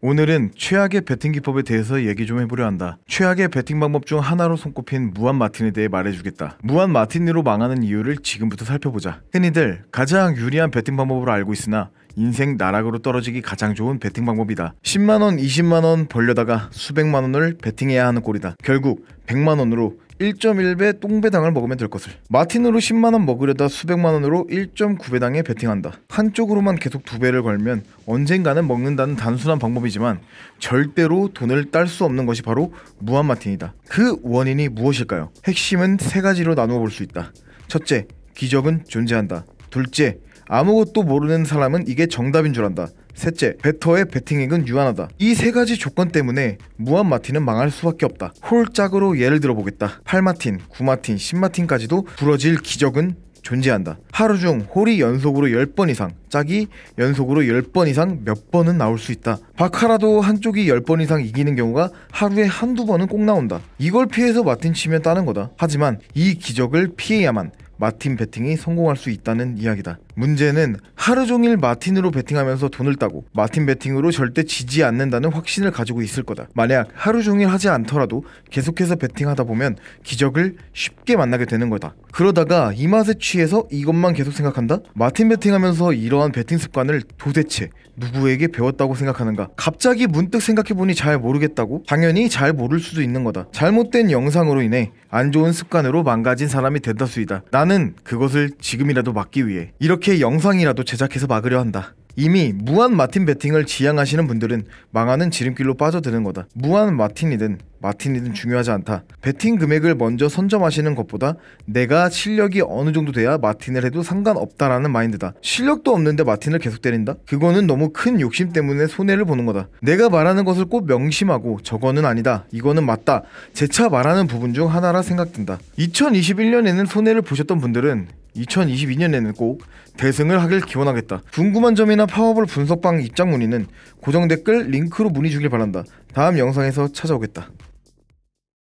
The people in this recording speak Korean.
오늘은 최악의 배팅 기법에 대해서 얘기 좀 해보려 한다. 최악의 배팅 방법 중 하나로 손꼽힌 무한 마틴에 대해 말해주겠다. 무한 마틴으로 망하는 이유를 지금부터 살펴보자. 흔히들 가장 유리한 배팅 방법으로 알고 있으나 인생 나락으로 떨어지기 가장 좋은 배팅 방법이다. 10만원, 20만원 벌려다가 수백만원을 배팅해야 하는 꼴이다. 결국 100만원으로 1.1배 똥배당을 먹으면 될 것을 마틴으로 10만원 먹으려다 수백만원으로 1.9배당에 베팅한다 한쪽으로만 계속 두 배를 걸면 언젠가는 먹는다는 단순한 방법이지만 절대로 돈을 딸 수 없는 것이 바로 무한마틴이다 그 원인이 무엇일까요? 핵심은 세 가지로 나누어 볼 수 있다 첫째, 기적은 존재한다 둘째, 아무것도 모르는 사람은 이게 정답인 줄 안다 셋째, 베터의 배팅액은 유한하다. 이 세 가지 조건 때문에 무한 마틴은 망할 수밖에 없다. 홀짝으로 예를 들어보겠다. 8마틴, 9마틴, 10마틴까지도 부러질 기적은 존재한다. 하루 중 홀이 연속으로 10번 이상, 짝이 연속으로 10번 이상 몇 번은 나올 수 있다. 바카라도 한쪽이 10번 이상 이기는 경우가 하루에 한두 번은 꼭 나온다. 이걸 피해서 마틴 치면 따는 거다. 하지만 이 기적을 피해야만 마틴 베팅이 성공할 수 있다는 이야기다. 문제는 하루 종일 마틴으로 베팅하면서 돈을 따고 마틴 베팅으로 절대 지지 않는다는 확신을 가지고 있을 거다. 만약 하루 종일 하지 않더라도 계속해서 베팅하다 보면 기적을 쉽게 만나게 되는 거다. 그러다가 이 맛에 취해서 이것만 계속 생각한다? 마틴 베팅하면서 이러한 베팅 습관을 도대체 누구에게 배웠다고 생각하는가? 갑자기 문득 생각해보니 잘 모르겠다고? 당연히 잘 모를 수도 있는 거다. 잘못된 영상으로 인해 안 좋은 습관으로 망가진 사람이 된다수이다. 난 나는 그것을 지금이라도 막기 위해 이렇게 영상이라도 제작해서 막으려 한다. 이미 무한 마틴 베팅을 지향하시는 분들은 망하는 지름길로 빠져드는 거다. 무한 마틴이든 마틴이든 중요하지 않다. 베팅 금액을 먼저 선점하시는 것보다 내가 실력이 어느 정도 돼야 마틴을 해도 상관없다라는 마인드다. 실력도 없는데 마틴을 계속 때린다? 그거는 너무 큰 욕심 때문에 손해를 보는 거다. 내가 말하는 것을 꼭 명심하고 저거는 아니다. 이거는 맞다. 재차 말하는 부분 중 하나라 생각된다. 2021년에는 손해를 보셨던 분들은 2022년에는 꼭 대승을 하길 기원하겠다. 궁금한 점이나 파워볼 분석방 입장 문의는 고정 댓글 링크로 문의 주길 바란다. 다음 영상에서 찾아오겠다.